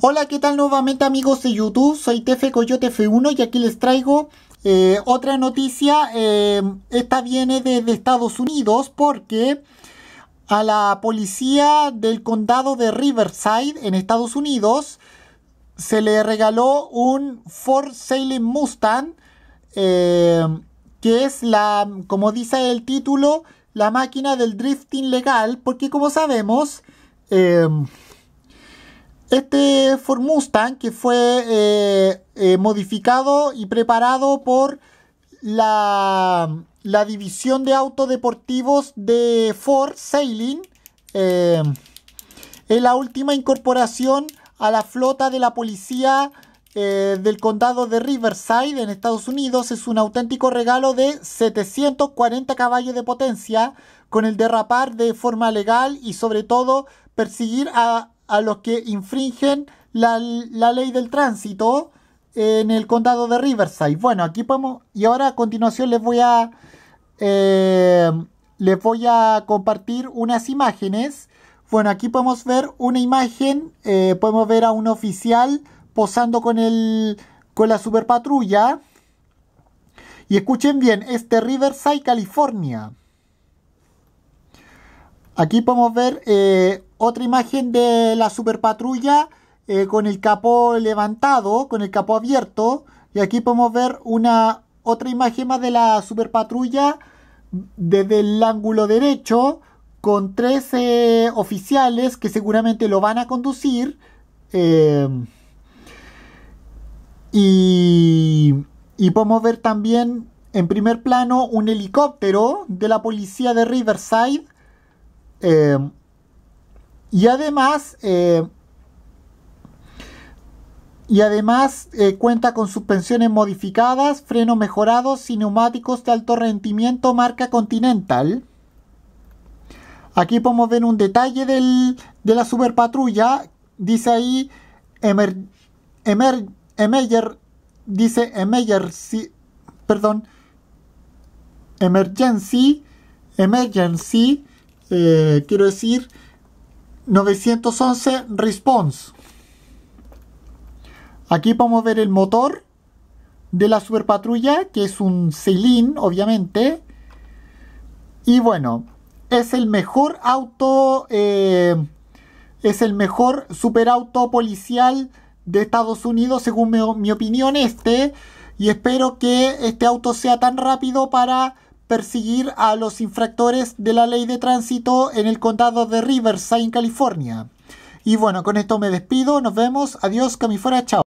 Hola, ¿qué tal nuevamente amigos de YouTube? Soy Tefe Coyote F1 y aquí les traigo eh, otra noticia. Eh, esta viene desde Estados Unidos porque a la policía del condado de Riverside en Estados Unidos se le regaló un Ford Sailing Mustang eh, que es la, como dice el título, la máquina del drifting legal porque como sabemos... Este Ford Mustang que fue eh, eh, modificado y preparado por la, división de autodeportivos de Ford Sailing eh, es la última incorporación a la flota de la policía eh, del condado de Riverside en Estados Unidos. Es un auténtico regalo de 740 caballos de potencia con el derrapar de forma legal y sobre todo perseguir a a los que infringen la, ley del tránsito en el condado de Riverside. Bueno, aquí podemos... Y ahora a continuación les voy a... Eh, les voy a compartir unas imágenes. Bueno, aquí podemos ver una imagen, eh, podemos ver a un oficial posando con, con la superpatrulla. Y escuchen bien, este Riverside, California. Aquí podemos ver eh, otra imagen de la superpatrulla eh, con el capó levantado, con el capó abierto. Y aquí podemos ver una otra imagen más de la superpatrulla desde el ángulo derecho con tres eh, oficiales que seguramente lo van a conducir. y, y podemos ver también en primer plano un helicóptero de la policía de Riverside Em, y además, eh, y además eh, cuenta con suspensiones modificadas, frenos mejorados y neumáticos de alto rendimiento marca Continental. Aquí podemos ver un detalle de la superpatrulla. Dice ahí Emer, Emer, dice Emeyer, perdón, Emergency, Emergency eh, quiero decir 911 response aquí podemos ver el motor de la superpatrulla que es un Celine obviamente y bueno es el mejor auto eh, es el mejor super auto policial de Estados Unidos según mi opinión este y espero que este auto sea tan rápido para perseguir a los infractores de la ley de tránsito en el condado de Riverside, California. Y bueno, con esto me despido, nos vemos, adiós, camifora, chao.